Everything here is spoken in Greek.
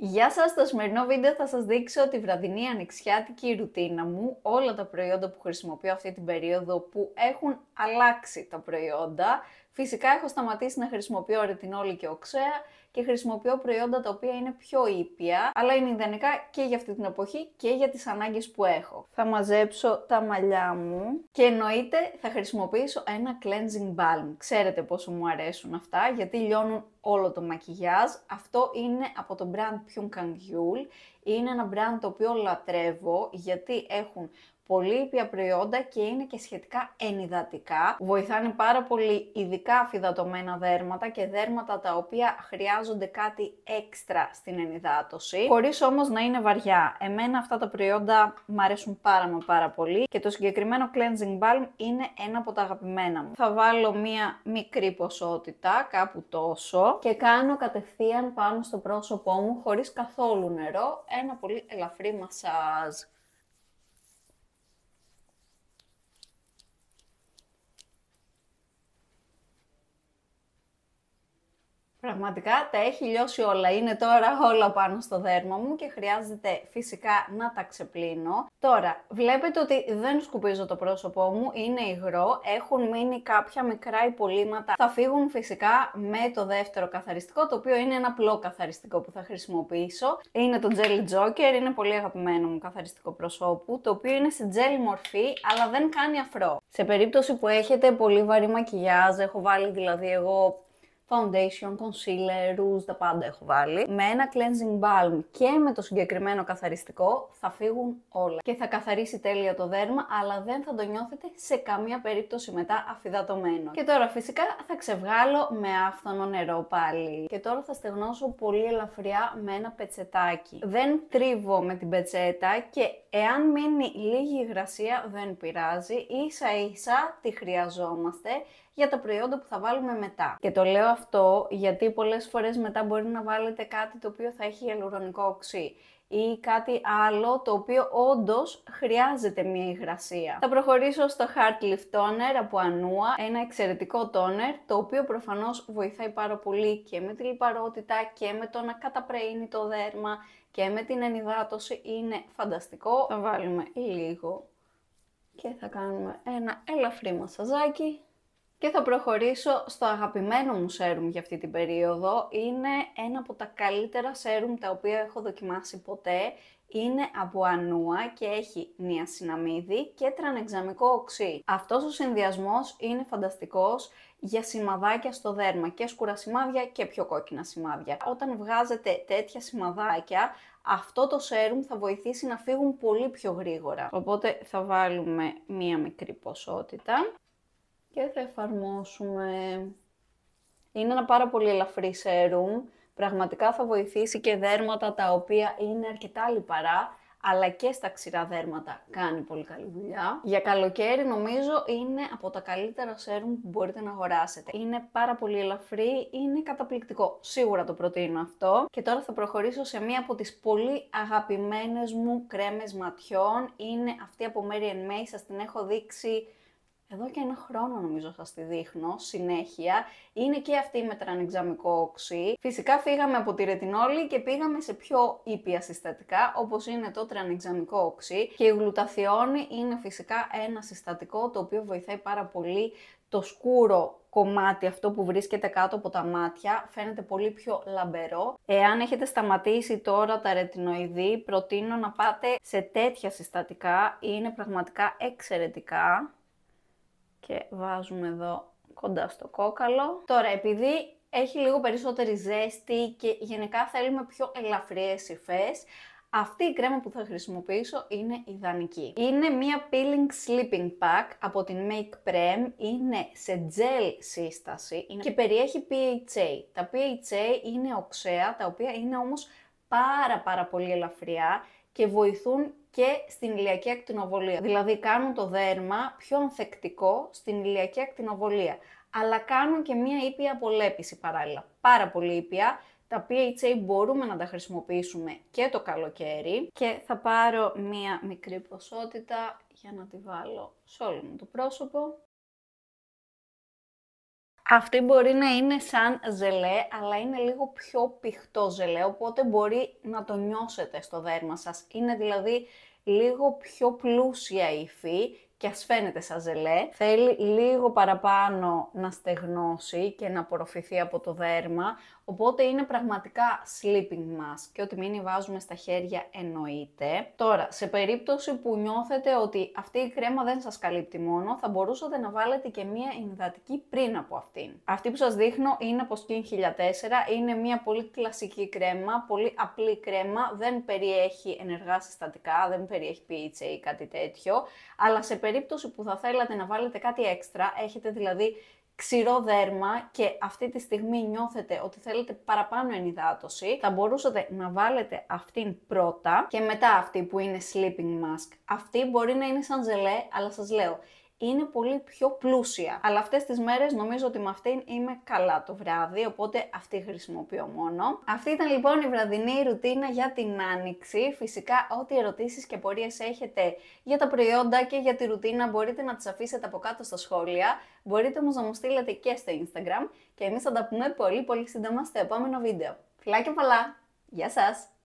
Γεια σας, στο σημερινό βίντεο θα σας δείξω τη βραδινή ανοιξιάτικη ρουτίνα μου, όλα τα προϊόντα που χρησιμοποιώ αυτή την περίοδο που έχουν αλλάξει τα προϊόντα, Φυσικά έχω σταματήσει να χρησιμοποιώ ρετινόλη και οξέα και χρησιμοποιώ προϊόντα τα οποία είναι πιο ήπια, αλλά είναι ιδανικά και για αυτή την εποχή και για τις ανάγκες που έχω. Θα μαζέψω τα μαλλιά μου και εννοείται θα χρησιμοποιήσω ένα cleansing balm. Ξέρετε πόσο μου αρέσουν αυτά γιατί λιώνουν όλο το μακιγιάζ. Αυτό είναι από το brand Pyunkang Yul. Είναι ένα brand το οποίο λατρεύω γιατί έχουν πολύ ήπια προϊόντα και είναι και σχετικά ενυδατικά. Βοηθάνε πάρα πολύ ειδικά αφυδατωμένα δέρματα και δέρματα τα οποία χρειάζονται κάτι έξτρα στην ενυδάτωση, χωρίς όμως να είναι βαριά. Εμένα αυτά τα προϊόντα μου αρέσουν πάρα μα πάρα πολύ και το συγκεκριμένο Cleansing Balm είναι ένα από τα αγαπημένα μου. Θα βάλω μία μικρή ποσότητα, κάπου τόσο, και κάνω κατευθείαν πάνω στο πρόσωπό μου χωρίς καθόλου νερό ένα πολύ ελαφρύ μασάζ. Πραγματικά τα έχει λιώσει όλα. Είναι τώρα όλα πάνω στο δέρμα μου και χρειάζεται φυσικά να τα ξεπλύνω. Τώρα, βλέπετε ότι δεν σκουπίζω το πρόσωπό μου, είναι υγρό, έχουν μείνει κάποια μικρά υπολείμματα. Θα φύγουν φυσικά με το δεύτερο καθαριστικό, το οποίο είναι ένα απλό καθαριστικό που θα χρησιμοποιήσω. Είναι το Jelly Joker, είναι πολύ αγαπημένο μου καθαριστικό προσώπου, το οποίο είναι σε τζέλι μορφή, αλλά δεν κάνει αφρό. Σε περίπτωση που έχετε πολύ βαρύ μακιγιάζ, έχω βάλει δηλαδή εγώ foundation, concealer, rouge, τα πάντα έχω βάλει. Με ένα cleansing balm και με το συγκεκριμένο καθαριστικό θα φύγουν όλα. Και θα καθαρίσει τέλεια το δέρμα, αλλά δεν θα το νιώθετε σε καμία περίπτωση μετά αφυδατωμένο. Και τώρα φυσικά θα ξεβγάλω με άφθονο νερό πάλι. Και τώρα θα στεγνώσω πολύ ελαφριά με ένα πετσετάκι. Δεν τρίβω με την πετσέτα και εάν μείνει λίγη υγρασία δεν πειράζει. Ίσα ίσα τη χρειαζόμαστε για τα προϊόντα που θα βάλουμε μετά. Και το λέω αυτό γιατί πολλές φορές μετά μπορεί να βάλετε κάτι το οποίο θα έχει γελουρονικό οξύ ή κάτι άλλο το οποίο όντως χρειάζεται μια υγρασία. Θα προχωρήσω στο Heart Lift Toner από Anua, ένα εξαιρετικό τόνερ το οποίο προφανώς βοηθάει πάρα πολύ και με τη λιπαρότητα και με το να καταπραίνει το δέρμα και με την ενυδάτωση είναι φανταστικό. Θα βάλουμε λίγο και θα κάνουμε ένα ελαφρύ μασαζάκι και θα προχωρήσω στο αγαπημένο μου σέρουμ για αυτή την περίοδο. Είναι ένα από τα καλύτερα σέρουμ τα οποία έχω δοκιμάσει ποτέ. Είναι από ανούα και έχει συναμίδη και τρανεξαμικό οξύ. Αυτός ο συνδυασμός είναι φανταστικός για σημαδάκια στο δέρμα και σκουρά σημάδια και πιο κόκκινα σημάδια. Όταν βγάζετε τέτοια σημαδάκια, αυτό το σέρουμ θα βοηθήσει να φύγουν πολύ πιο γρήγορα. Οπότε θα βάλουμε μία μικρή ποσότητα και θα εφαρμόσουμε. Είναι ένα πάρα πολύ ελαφρύ σέρουμ, Πραγματικά θα βοηθήσει και δέρματα τα οποία είναι αρκετά λιπαρά, αλλά και στα ξηρά δέρματα κάνει πολύ καλή δουλειά. Για καλοκαίρι νομίζω είναι από τα καλύτερα σέρουμ που μπορείτε να αγοράσετε. Είναι πάρα πολύ ελαφρύ, είναι καταπληκτικό. Σίγουρα το προτείνω αυτό. Και τώρα θα προχωρήσω σε μία από τις πολύ αγαπημένες μου κρέμες ματιών. Είναι αυτή από Mary May, σας την έχω δείξει εδώ και ένα χρόνο νομίζω σας τη δείχνω, συνέχεια. Είναι και αυτή με τρανεξαμικό οξύ. Φυσικά φύγαμε από τη ρετινόλη και πήγαμε σε πιο ήπια συστατικά, όπως είναι το τρανεξαμικό οξύ. Και η γλουταθιόνη είναι φυσικά ένα συστατικό το οποίο βοηθάει πάρα πολύ το σκούρο κομμάτι αυτό που βρίσκεται κάτω από τα μάτια φαίνεται πολύ πιο λαμπερό. Εάν έχετε σταματήσει τώρα τα ρετινοειδή, προτείνω να πάτε σε τέτοια συστατικά, είναι πραγματικά εξαιρετικά και βάζουμε εδώ κοντά στο κόκαλο. Τώρα επειδή έχει λίγο περισσότερη ζέστη και γενικά θέλουμε πιο ελαφριές υφές, αυτή η κρέμα που θα χρησιμοποιήσω είναι ιδανική. Είναι μία peeling sleeping pack από την Make Prem, είναι σε gel σύσταση και περιέχει PHA. Τα PHA είναι οξέα, τα οποία είναι όμως πάρα πάρα πολύ ελαφριά και βοηθούν και στην ηλιακή ακτινοβολία. Δηλαδή κάνουν το δέρμα πιο ανθεκτικό στην ηλιακή ακτινοβολία. Αλλά κάνουν και μία ήπια απολέπιση παράλληλα. Πάρα πολύ ήπια. Τα PHA μπορούμε να τα χρησιμοποιήσουμε και το καλοκαίρι. Και θα πάρω μία μικρή ποσότητα για να τη βάλω σε όλο μου το πρόσωπο. Αυτή μπορεί να είναι σαν ζελέ, αλλά είναι λίγο πιο πηχτό ζελέ, οπότε μπορεί να το νιώσετε στο δέρμα σας. Είναι δηλαδή λίγο πιο πλούσια υφή και ας φαίνεται σαν ζελέ. Θέλει λίγο παραπάνω να στεγνώσει και να απορροφηθεί από το δέρμα, οπότε είναι πραγματικά sleeping mask και ό,τι μείνει βάζουμε στα χέρια εννοείται. Τώρα, σε περίπτωση που νιώθετε ότι αυτή η κρέμα δεν σας καλύπτει μόνο, θα μπορούσατε να βάλετε και μία υδατική πριν από αυτήν. Αυτή που σας δείχνω είναι από Skin 1004, είναι μία πολύ κλασική κρέμα, πολύ απλή κρέμα, δεν περιέχει ενεργά συστατικά, δεν περιέχει PHA ή κάτι τέτοιο, αλλά σε περίπτωση που θα θέλατε να βάλετε κάτι έξτρα, έχετε δηλαδή ξηρό δέρμα και αυτή τη στιγμή νιώθετε ότι θέλετε παραπάνω ενυδάτωση, θα μπορούσατε να βάλετε αυτήν πρώτα και μετά αυτή που είναι sleeping mask. Αυτή μπορεί να είναι σαν ζελέ, αλλά σας λέω, είναι πολύ πιο πλούσια. Αλλά αυτές τις μέρες νομίζω ότι με αυτήν είμαι καλά το βράδυ, οπότε αυτή χρησιμοποιώ μόνο. Αυτή ήταν λοιπόν η βραδινή ρουτίνα για την άνοιξη. Φυσικά ό,τι ερωτήσεις και πορείες έχετε για τα προϊόντα και για τη ρουτίνα μπορείτε να τις αφήσετε από κάτω στα σχόλια. Μπορείτε όμως να μου στείλετε και στο Instagram και εμείς θα τα πούμε πολύ πολύ σύντομα στο επόμενο βίντεο. Φιλάκια πολλά! Γεια σας!